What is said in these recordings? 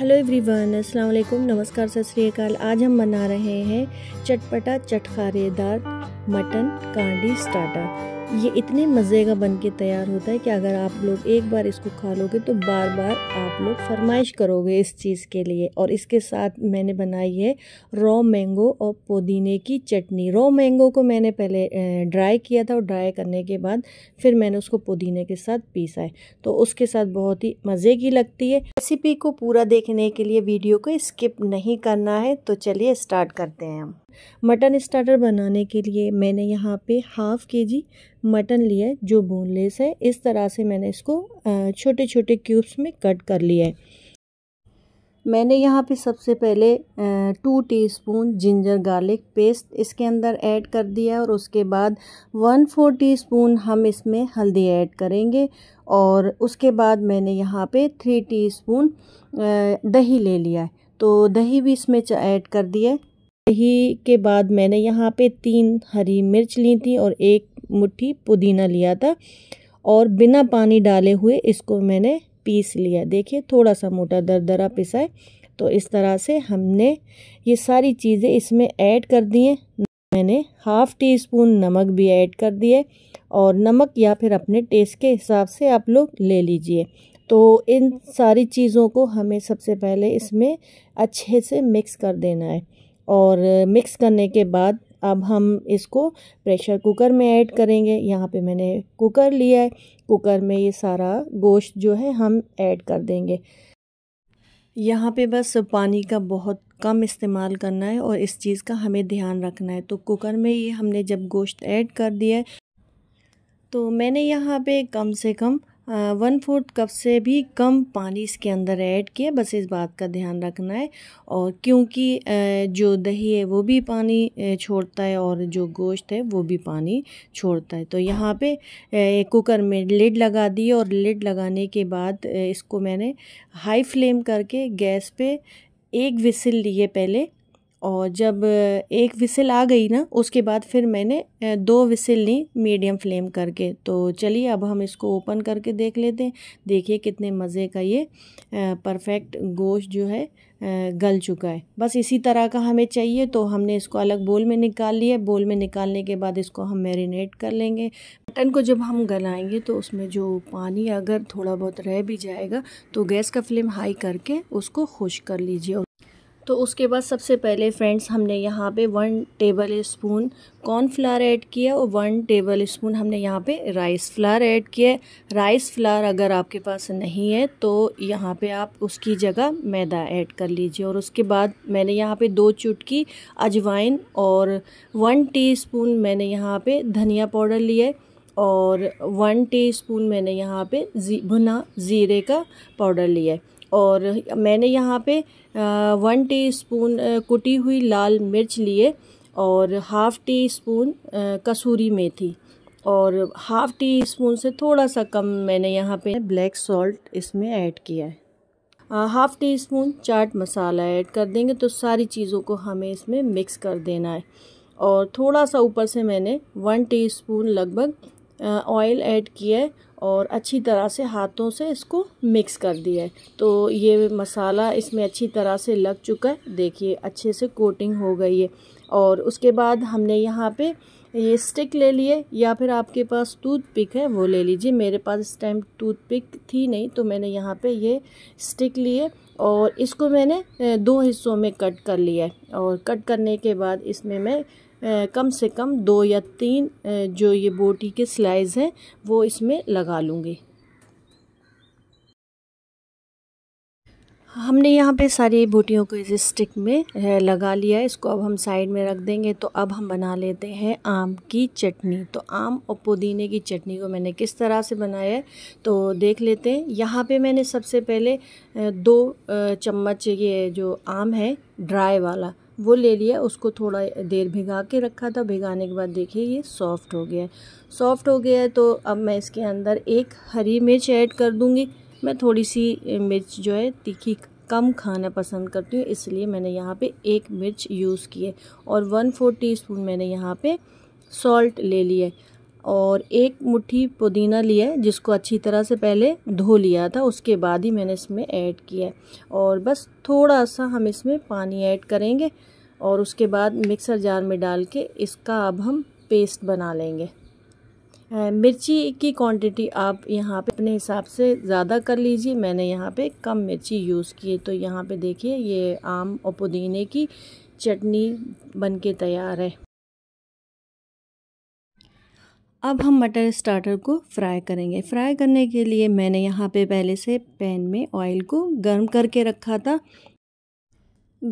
hello everyone अस्सलाम वालेकुम नमस्कार सत श्रीकाल आज हम बना रहे हैं चटपटा चटखारेदार मटन कांडी स्टार्टर ये इतने मज़े का बन के तैयार होता है कि अगर आप लोग एक बार इसको खा लोगे तो बार बार आप लोग फरमाइश करोगे इस चीज़ के लिए और इसके साथ मैंने बनाई है रॉ मैंगो और पुदीने की चटनी रॉ मैंगो को मैंने पहले ड्राई किया था और ड्राई करने के बाद फिर मैंने उसको पुदीने के साथ पीसा है तो उसके साथ बहुत ही मज़े की लगती है रेसिपी को पूरा देखने के लिए वीडियो को स्किप नहीं करना है तो चलिए स्टार्ट करते हैं हम मटन स्टार्टर बनाने के लिए मैंने यहाँ पे हाफ़ के जी मटन लिया है जो बोनलेस है इस तरह से मैंने इसको छोटे छोटे क्यूब्स में कट कर लिया है मैंने यहाँ पे सबसे पहले two teaspoon ginger garlic paste इसके अंदर ऐड कर दिया और उसके बाद वन फोर टीस्पून हम इसमें हल्दी ऐड करेंगे और उसके बाद मैंने यहाँ पे थ्री टीस्पून दही ले लिया है तो दही भी इसमें ऐड कर दिया दही के बाद मैंने यहाँ पे तीन हरी मिर्च ली थी और एक मुट्ठी पुदीना लिया था और बिना पानी डाले हुए इसको मैंने पीस लिया देखिए थोड़ा सा मोटा दरदरा पिसा है तो इस तरह से हमने ये सारी चीज़ें इसमें ऐड कर दी हैं मैंने हाफ़ टी स्पून नमक भी ऐड कर दिए और नमक या फिर अपने टेस्ट के हिसाब से आप लोग ले लीजिए तो इन सारी चीज़ों को हमें सबसे पहले इसमें अच्छे से मिक्स कर देना है और मिक्स करने के बाद अब हम इसको प्रेशर कुकर में ऐड करेंगे यहाँ पे मैंने कुकर लिया है कुकर में ये सारा गोश्त जो है हम ऐड कर देंगे यहाँ पे बस पानी का बहुत कम इस्तेमाल करना है और इस चीज़ का हमें ध्यान रखना है तो कुकर में ये हमने जब गोश्त ऐड कर दिया है तो मैंने यहाँ पे कम से कम वन फोर्थ कप से भी कम पानी इसके अंदर ऐड किया बस इस बात का ध्यान रखना है और क्योंकि जो दही है वो भी पानी छोड़ता है और जो गोश्त है वो भी पानी छोड़ता है तो यहाँ पे कुकर में लिड लगा दी और लिड लगाने के बाद इसको मैंने हाई फ्लेम करके गैस पे एक विसिल लिए पहले और जब एक विसिल आ गई ना उसके बाद फिर मैंने दो विसिल ली मीडियम फ्लेम करके तो चलिए अब हम इसको ओपन करके देख लेते हैं देखिए कितने मज़े का ये परफेक्ट गोश्त जो है गल चुका है बस इसी तरह का हमें चाहिए तो हमने इसको अलग बोल में निकाल लिया बोल में निकालने के बाद इसको हम मैरिनेट कर लेंगे मटन को जब हम गलाएंगे तो उसमें जो पानी अगर थोड़ा बहुत रह भी जाएगा तो गैस का फ्लेम हाई करके उसको खुश कर लीजिए तो उसके बाद सबसे पहले फ्रेंड्स हमने यहाँ पे one tablespoon corn add किया और वन टेबल स्पून हमने यहाँ पे राइस फ्लार ऐड किया राइस फ्लार अगर आपके पास नहीं है तो यहाँ पे आप उसकी जगह मैदा ऐड कर लीजिए और उसके बाद मैंने यहाँ पे दो चुटकी अजवाइन और वन स्पून मैंने यहाँ पर धनिया पाउडर लिया है और वन टी मैंने यहाँ पर जी भुना ज़ीरे का पाउडर लिया है और मैंने यहाँ पे वन टी स्पून कुटी हुई लाल मिर्च लिए और हाफ़ टी स्पून कसूरी मेथी और हाफ़ टी स्पून से थोड़ा सा कम मैंने यहाँ पे ब्लैक सॉल्ट इसमें ऐड किया है हाफ़ टी स्पून चाट मसाला ऐड कर देंगे तो सारी चीज़ों को हमें इसमें मिक्स कर देना है और थोड़ा सा ऊपर से मैंने वन टीस्पून लगभग ऑयल ऐड किया है और अच्छी तरह से हाथों से इसको मिक्स कर दिया है तो ये मसाला इसमें अच्छी तरह से लग चुका है देखिए अच्छे से कोटिंग हो गई है और उसके बाद हमने यहाँ पे ये स्टिक ले लिए या फिर आपके पास टूथ पिक है वो ले लीजिए मेरे पास इस टाइम टूथ पिक थी नहीं तो मैंने यहाँ पे ये स्टिक लिए और इसको मैंने दो हिस्सों में कट कर लिया है और कट करने के बाद इसमें मैं कम से कम दो या तीन जो ये बोटी के स्लाइस हैं वो इसमें लगा लूँगी हमने यहाँ पे सारी बूटियों को इस स्टिक में लगा लिया है इसको अब हम साइड में रख देंगे तो अब हम बना लेते हैं आम की चटनी तो आम और पुदीने की चटनी को मैंने किस तरह से बनाया है तो देख लेते हैं यहाँ पे मैंने सबसे पहले दो चम्मच ये जो आम है ड्राई वाला वो ले लिया उसको थोड़ा देर भिगा के रखा था भिगाने के बाद देखिए ये सॉफ्ट हो गया है सॉफ्ट हो गया है तो अब मैं इसके अंदर एक हरी मिर्च ऐड कर दूँगी मैं थोड़ी सी मिर्च जो है तीखी कम खाना पसंद करती हूँ इसलिए मैंने यहाँ पे एक मिर्च यूज़ की है और वन फोर टी मैंने यहाँ पे सॉल्ट ले लिया है और एक मुट्ठी पुदीना लिया है जिसको अच्छी तरह से पहले धो लिया था उसके बाद ही मैंने इसमें ऐड किया है और बस थोड़ा सा हम इसमें पानी ऐड करेंगे और उसके बाद मिक्सर जार में डाल के इसका अब हम पेस्ट बना लेंगे मिर्ची की क्वांटिटी आप यहाँ पे अपने हिसाब से ज़्यादा कर लीजिए मैंने यहाँ पे कम मिर्ची यूज़ की है तो यहाँ पे देखिए ये आम और पुदीने की चटनी बन के तैयार है अब हम मटर स्टार्टर को फ्राई करेंगे फ्राई करने के लिए मैंने यहाँ पे पहले से पैन में ऑयल को गर्म करके रखा था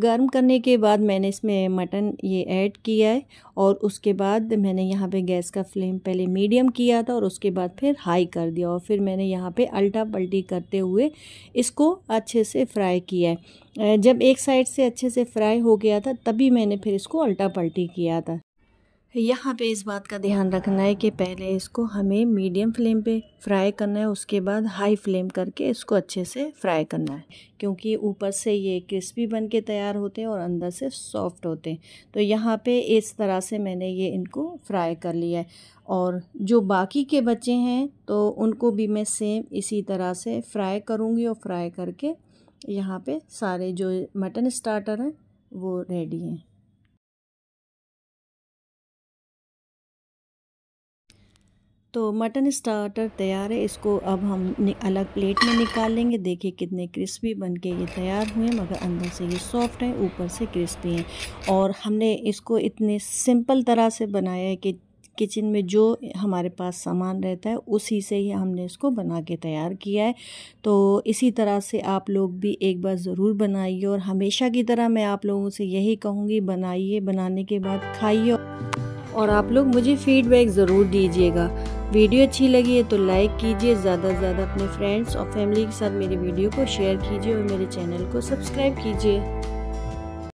गर्म करने के बाद मैंने इसमें मटन ये ऐड किया है और उसके बाद मैंने यहाँ पे गैस का फ्लेम पहले मीडियम किया था और उसके बाद फिर हाई कर दिया और फिर मैंने यहाँ पे अल्टा पल्टी करते हुए इसको अच्छे से फ्राई किया है जब एक साइड से अच्छे से फ्राई हो गया था तभी मैंने फिर इसको अल्टा पल्टी किया था यहाँ पे इस बात का ध्यान रखना है कि पहले इसको हमें मीडियम फ्लेम पे फ्राई करना है उसके बाद हाई फ्लेम करके इसको अच्छे से फ्राई करना है क्योंकि ऊपर से ये क्रिस्पी बन के तैयार होते हैं और अंदर से सॉफ्ट होते हैं तो यहाँ पे इस तरह से मैंने ये इनको फ्राई कर लिया है और जो बाकी के बच्चे हैं तो उनको भी मैं सेम इसी तरह से फ्राई करूँगी और फ्राई करके यहाँ पर सारे जो मटन स्टार्टर हैं वो रेडी हैं तो मटन स्टार्टर तैयार है इसको अब हम अलग प्लेट में निकाल लेंगे देखिए कितने क्रिस्पी बन के ये तैयार हुए मगर अंदर से ये सॉफ्ट हैं ऊपर से क्रिस्पी हैं और हमने इसको इतने सिंपल तरह से बनाया है कि किचन में जो हमारे पास सामान रहता है उसी से ही हमने इसको बना के तैयार किया है तो इसी तरह से आप लोग भी एक बार ज़रूर बनाइए और हमेशा की तरह मैं आप लोगों से यही कहूँगी बनाइए बनाने के बाद खाइए और आप लोग मुझे फीडबैक ज़रूर दीजिएगा वीडियो अच्छी लगी है तो लाइक कीजिए ज़्यादा से ज़्यादा अपने फ्रेंड्स और फैमिली के साथ मेरी वीडियो को शेयर कीजिए और मेरे चैनल को सब्सक्राइब कीजिए